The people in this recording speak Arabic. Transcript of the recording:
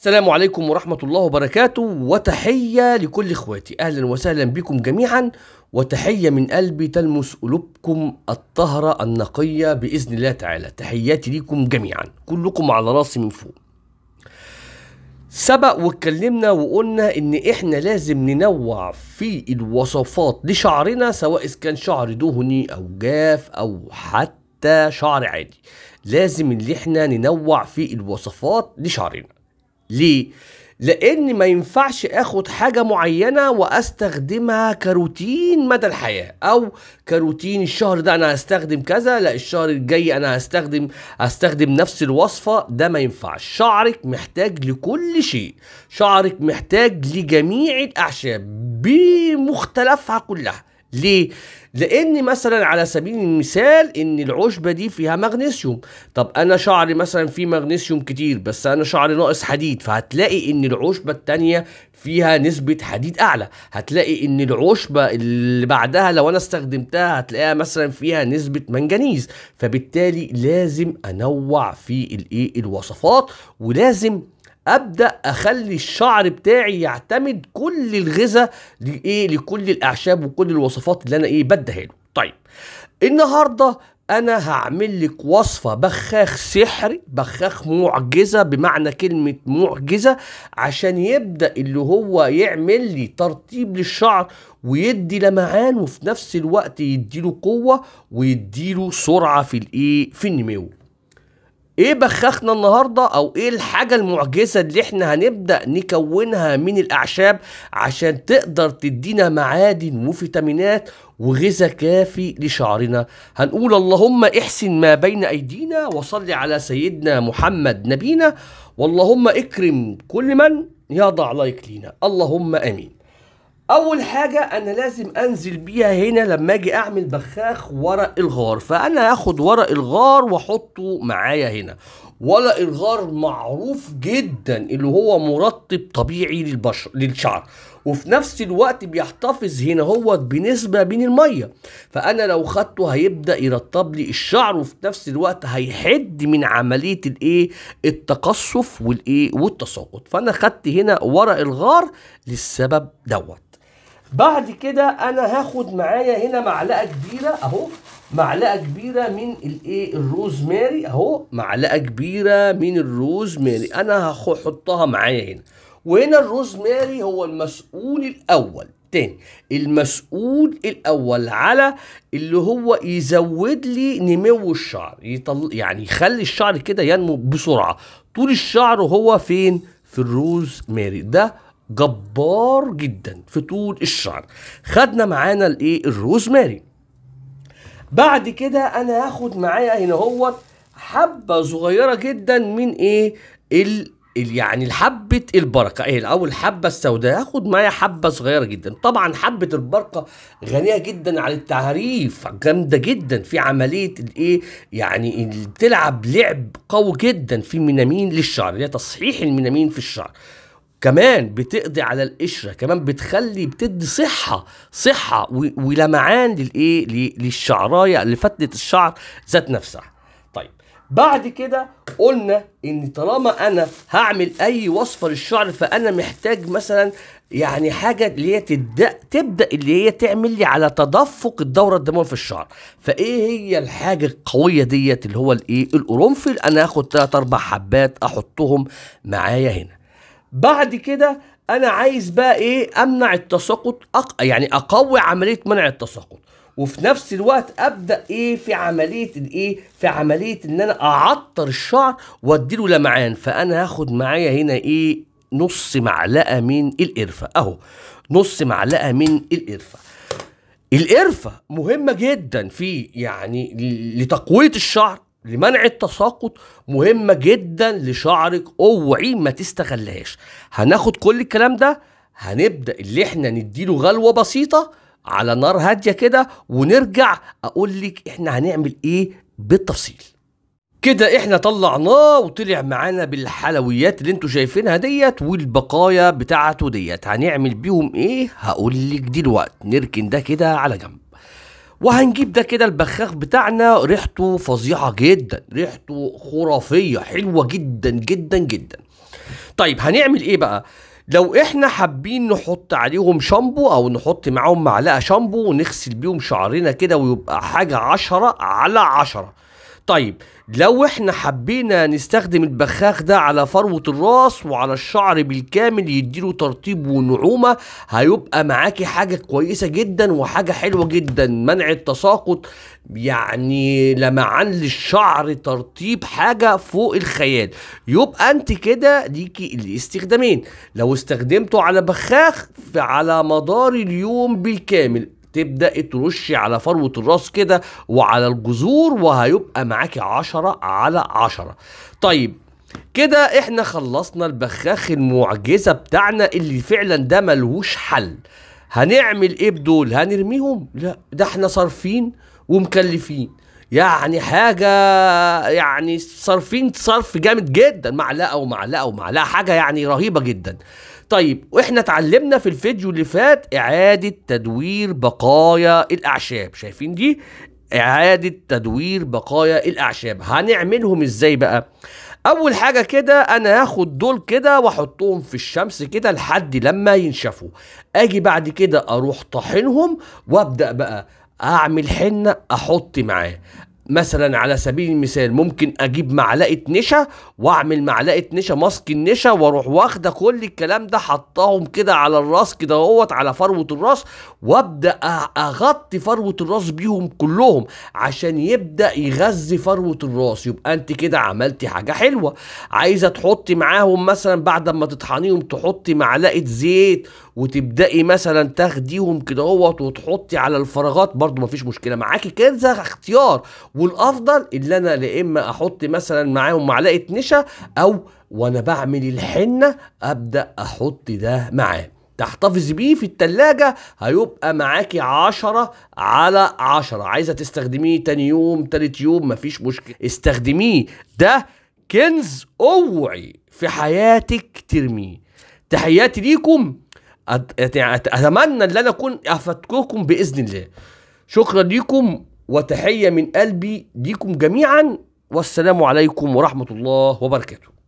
السلام عليكم ورحمة الله وبركاته وتحية لكل إخواتي أهلا وسهلا بكم جميعا وتحية من قلبي تلمس قلوبكم الطهرة النقية بإذن الله تعالى تحياتي لكم جميعا كلكم على راسي من فوق سبق واتكلمنا وقلنا ان احنا لازم ننوع في الوصفات لشعرنا سواء اذا كان شعر دهني او جاف او حتى شعر عادي لازم ان احنا ننوع في الوصفات لشعرنا ليه؟ لان ما ينفعش اخد حاجه معينه واستخدمها كروتين مدى الحياه او كروتين الشهر ده انا هستخدم كذا لا الشهر الجاي انا هستخدم هستخدم نفس الوصفه ده ما ينفعش شعرك محتاج لكل شيء شعرك محتاج لجميع الاعشاب بمختلفها كلها ليه؟ لان مثلا على سبيل المثال ان العشبه دي فيها مغنيسيوم طب انا شعري مثلا فيه مغنيسيوم كتير بس انا شعري ناقص حديد فهتلاقي ان العشبه التانية فيها نسبة حديد أعلى هتلاقي إن العشبة اللي بعدها لو أنا استخدمتها هتلاقيها مثلا فيها نسبة منجنيز فبالتالي لازم أنوع في الإيه الوصفات ولازم ابدا اخلي الشعر بتاعي يعتمد كل الغذاء لايه لكل الاعشاب وكل الوصفات اللي انا ايه بديها له طيب النهارده انا هعمل لك وصفه بخاخ سحري بخاخ معجزه بمعنى كلمه معجزه عشان يبدا اللي هو يعمل لي ترطيب للشعر ويدي لمعان وفي نفس الوقت يديله قوه ويديله سرعه في الايه في النمو ايه بخاخنا النهارده او ايه الحاجه المعجزه اللي احنا هنبدا نكونها من الاعشاب عشان تقدر تدينا معادن وفيتامينات وغذاء كافي لشعرنا هنقول اللهم احسن ما بين ايدينا وصل على سيدنا محمد نبينا واللهم اكرم كل من يضع لايك لينا اللهم امين اول حاجه انا لازم انزل بيها هنا لما اجي اعمل بخاخ ورق الغار فانا هاخد ورق الغار واحطه معايا هنا ورق الغار معروف جدا اللي هو مرطب طبيعي للبشر للشعر وفي نفس الوقت بيحتفظ هنا هو بنسبة من المية فأنا لو خدته هيبدأ يرطب لي الشعر وفي نفس الوقت هيحد من عملية الإيه التقصف والإيه والتساقط فأنا خدت هنا ورق الغار للسبب دوت بعد كده انا هاخد معايا هنا معلقه كبيره اهو معلقه كبيره من الايه الروزماري اهو معلقه كبيره من الروزماري انا هحطها معايا هنا وهنا الروزماري هو المسؤول الاول تاني المسؤول الاول على اللي هو يزود لي نمو الشعر يطل يعني يخلي الشعر كده ينمو بسرعه طول الشعر هو فين في الروز ماري ده جبار جدا في طول الشعر خدنا معانا الايه الروزماري بعد كده انا هاخد معايا هنا هو حبه صغيره جدا من ايه ال يعني حبة البركة ايه الأول حبة السوداء هاخد معايا حبة صغيرة جدا طبعا حبة البركة غنية جدا على التعريف جامدة جدا في عملية الايه يعني بتلعب لعب قوي جدا في منامين للشعر اللي هي تصحيح المنامين في الشعر كمان بتقضي على القشرة كمان بتخلي بتدي صحة صحة ولمعان للايه للشعراية لفتلة الشعر ذات نفسها طيب بعد كده قلنا ان طالما انا هعمل اي وصفة للشعر فانا محتاج مثلا يعني حاجه اللي هي تبدا تبدا اللي هي تعمل لي على تدفق الدوره الدمويه في الشعر فايه هي الحاجه القويه ديت اللي هو الايه القرنفل انا هاخد 3 4 حبات احطهم معايا هنا بعد كده انا عايز بقى ايه امنع التساقط أق... يعني اقوي عمليه منع التساقط وفي نفس الوقت ابدا ايه في عمليه الايه في عمليه ان انا اعطر الشعر واديله لمعان فانا هاخد معايا هنا ايه نص معلقه من القرفه اهو نص معلقه من القرفه القرفه مهمه جدا في يعني لتقويه الشعر لمنع التساقط مهمة جدا لشعرك اوعي ما تستغلهاش هناخد كل الكلام ده هنبدأ اللي احنا نديله غلوة بسيطة على نار هادية كده ونرجع اقول لك احنا هنعمل ايه بالتفصيل كده احنا طلعناه وطلع معانا بالحلويات اللي انتوا شايفينها ديت والبقايا بتاعته ديت هنعمل بيهم ايه هقول لك دلوقتي نركن ده كده على جنب وهنجيب ده كده البخاخ بتاعنا ريحته فظيعه جدا ريحته خرافيه حلوه جدا جدا جدا طيب هنعمل ايه بقى لو احنا حابين نحط عليهم شامبو او نحط معاهم معلقه شامبو ونغسل بيهم شعرنا كده ويبقى حاجه عشرة على عشرة طيب لو احنا حبينا نستخدم البخاخ ده على فروة الراس وعلى الشعر بالكامل يديله ترطيب ونعومة هيبقى معاكي حاجة كويسة جدا وحاجة حلوة جدا منع التساقط يعني لمعان للشعر ترطيب حاجة فوق الخيال يبقى انت كده ليكي الاستخدامين لو استخدمته على بخاخ على مدار اليوم بالكامل تبدأ ترشي على فروة الراس كده وعلى الجذور وهيبقى معاكي عشرة على عشرة طيب كده احنا خلصنا البخاخ المعجزة بتاعنا اللي فعلا ده ملهوش حل هنعمل ايه بدول هنرميهم لا ده احنا صارفين ومكلفين يعني حاجة يعني صارفين صرف جامد جدا معلقة ومعلقة ومعلقة حاجة يعني رهيبة جدا طيب واحنا اتعلمنا في الفيديو اللي فات اعادة تدوير بقايا الاعشاب شايفين دي اعادة تدوير بقايا الاعشاب هنعملهم ازاي بقى اول حاجة كده انا هاخد دول كده واحطهم في الشمس كده لحد لما ينشفوا اجي بعد كده اروح طحنهم وابدأ بقى اعمل حنة احط معاه مثلا على سبيل المثال ممكن اجيب معلقه نشا واعمل معلقه نشا ماسك النشا واروح واخده كل الكلام ده حطاهم كده على الراس كده اهوت على فروه الراس وابدا اغطي فروه الراس بيهم كلهم عشان يبدا يغذي فروه الراس يبقى انت كده عملتي حاجه حلوه عايزه تحطي معاهم مثلا بعد ما تطحنيهم تحطي معلقه زيت وتبداي مثلا تاخديهم كده وتحطي على الفراغات برضو مفيش مشكله معاكي كذا اختيار والافضل ان انا يا اما احط مثلا معاهم معلقه نشا او وانا بعمل الحنه ابدا احط ده معاه تحتفظي بيه في التلاجة هيبقى معاكي عشرة على عشرة عايزة تستخدميه تاني يوم تالت يوم مفيش مشكلة استخدميه ده كنز اوعي في حياتك ترميه تحياتي ليكم يعني اتمنى ان انا اكون افدتكم باذن الله شكرا ليكم وتحيه من قلبي ليكم جميعا والسلام عليكم ورحمه الله وبركاته